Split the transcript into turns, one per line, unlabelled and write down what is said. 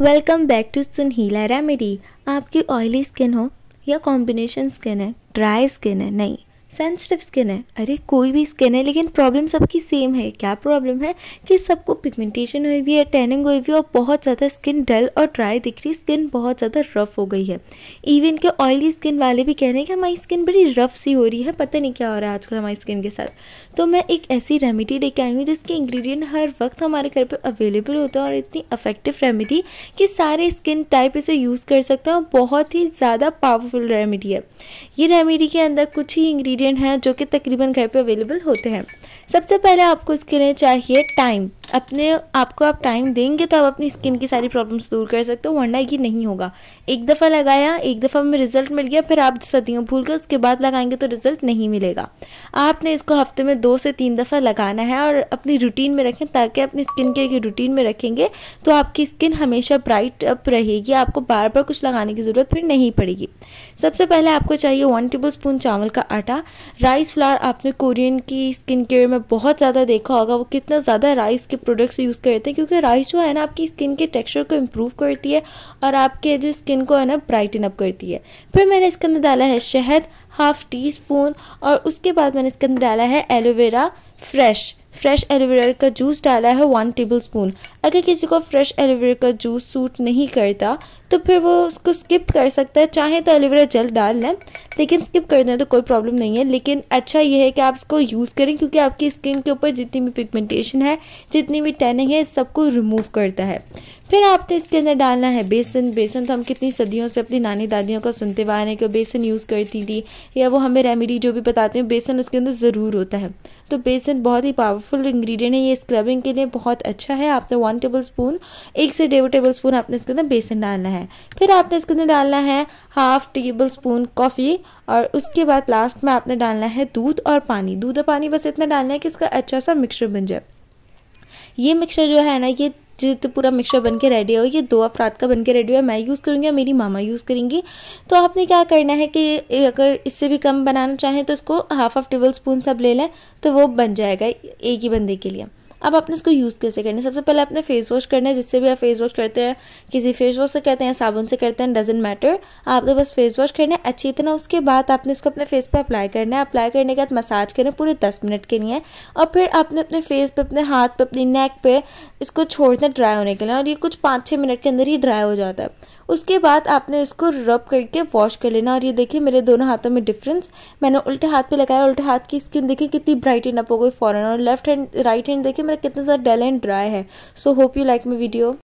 welcome back to सुनहीला remedy आपकी oily skin हो या कॉम्बिनेशन स्किन है ड्राई स्किन है नहीं सेंसिटिव स्किन है अरे कोई भी स्किन है लेकिन प्रॉब्लम सबकी सेम है क्या प्रॉब्लम है कि सबको पिगमेंटेशन हुई भी है टैनिंग हुई हुई है और बहुत ज़्यादा स्किन डल और ड्राई दिख रही स्किन बहुत ज़्यादा रफ़ हो गई है इवन के ऑयली स्किन वाले भी कह रहे हैं कि हमारी स्किन बड़ी रफ़ सी हो रही है पता नहीं क्या हो रहा है आजकल हमारी स्किन के साथ तो मैं एक ऐसी रेमेडी लेके आई हूँ जिसके इंग्रीडियंट हर वक्त हमारे घर पर अवेलेबल होता है और इतनी अफेक्टिव रेमेडी कि सारे स्किन टाइप इसे यूज़ कर सकते हैं बहुत ही ज़्यादा पावरफुल रेमेडी है ये रेमेडी के अंदर कुछ ही इंग्रीडियंट इंग्रेडिएंट हैं जो कि तकरीबन घर पे अवेलेबल होते हैं सबसे पहले आपको इसके लिए चाहिए टाइम अपने आपको आप टाइम देंगे तो आप अपनी स्किन की सारी प्रॉब्लम्स दूर कर सकते हो वरना ये नहीं होगा एक दफ़ा लगाया एक दफ़ा में रिजल्ट मिल गया फिर आप सदियों भूल गए उसके बाद लगाएंगे तो रिजल्ट नहीं मिलेगा आपने इसको हफ्ते में दो से तीन दफ़ा लगाना है और अपनी रूटीन में रखें ताकि अपनी स्किन केयर की रूटीन में रखेंगे तो आपकी स्किन हमेशा ब्राइट अप रहेगी आपको बार बार कुछ लगाने की ज़रूरत फिर नहीं पड़ेगी सबसे पहले आपको चाहिए वन टेबल स्पून चावल का आटा राइस फ्लावर आपने कोरियन की स्किन केयर में बहुत ज़्यादा देखा होगा वो कितना ज़्यादा राइस के प्रोडक्ट्स यूज़ करते हैं क्योंकि राइस जो है ना आपकी स्किन के टेक्सचर को इम्प्रूव करती है और आपके जो स्किन को है ना ब्राइटन अप करती है फिर मैंने इसके अंदर डाला है शहद हाफ़ टी स्पून और उसके बाद मैंने इसके अंदर डाला है एलोवेरा फ्रेश फ्रेश एलोवेरा का जूस डाला है वन टेबल स्पून अगर किसी को फ्रेश एलोवेरा का जूस सूट नहीं करता तो फिर वो उसको स्किप कर सकता है चाहे तो एलोवेरा जेल डाल लें लेकिन स्किप कर दें तो कोई प्रॉब्लम नहीं है लेकिन अच्छा यह है कि आप इसको यूज़ करें क्योंकि आपकी स्किन के ऊपर जितनी भी पिगमेंटेशन है जितनी भी टैनिंग है सबको रिमूव करता है फिर आपने इसके अंदर डालना है बेसन बेसन तो हम कितनी सदियों से अपनी नानी दादियों का सुनते हुए हैं कि बेसन यूज़ करती थी या वो हमें रेमेडी जो भी बताते हैं बेसन उसके अंदर ज़रूर होता है तो बेसन बहुत ही पावरफुल इंग्रेडिएंट है ये स्क्रबिंग के लिए बहुत अच्छा है आपने वन टेबल स्पून एक से डेढ़ टेबल स्पून आपने इसके अंदर बेसन डालना है फिर आपने इसके अंदर डालना है हाफ टेबल स्पून कॉफ़ी और उसके बाद लास्ट में आपने डालना है दूध और पानी दूध और पानी बस इतना डालना है कि इसका अच्छा सा मिक्सर बन जाए ये मिक्सर जो है ना ये जो तो पूरा मिक्सर बन के रेडी हो ये दो अफराद का बन के रेडी हुआ मैं यूज़ करूँगी या मेरी मामा यूज़ करेंगी तो आपने क्या करना है कि अगर इससे भी कम बनाना चाहें तो इसको हाफ हाफ टेबल स्पून सब ले लें तो वो बन जाएगा एक ही बंदे के लिए अब आपने इसको यूज़ कैसे करना है सबसे पहले आपने फेस वॉश करना है जिससे भी आप फेस वॉश करते हैं किसी फेस वॉश से करते हैं साबुन से करते हैं डजेंट मैटर आपने बस फेस वॉश करना है अच्छी तरह उसके बाद आपने इसको अपने फेस पर अप्लाई करना है अप्लाई करने के बाद मसाज करना है पूरे दस मिनट के लिए और फिर आपने अपने फेस पर अपने हाथ पर अपनी नेक पर इसको छोड़ना ड्राई होने के लिए और ये कुछ पाँच छः मिनट के अंदर ही ड्राई हो जाता है उसके बाद आपने इसको रब करके वॉश कर लेना और ये देखिए मेरे दोनों हाथों में डिफरेंस मैंने उल्टे हाथ पे लगाया उल्टे हाथ की स्किन देखिए कितनी ब्राइटन अप हो गई फॉरन और लेफ्ट हैंड राइट हैंड देखिए मेरा कितना ज़्यादा डल एंड ड्राई है so hope you like my video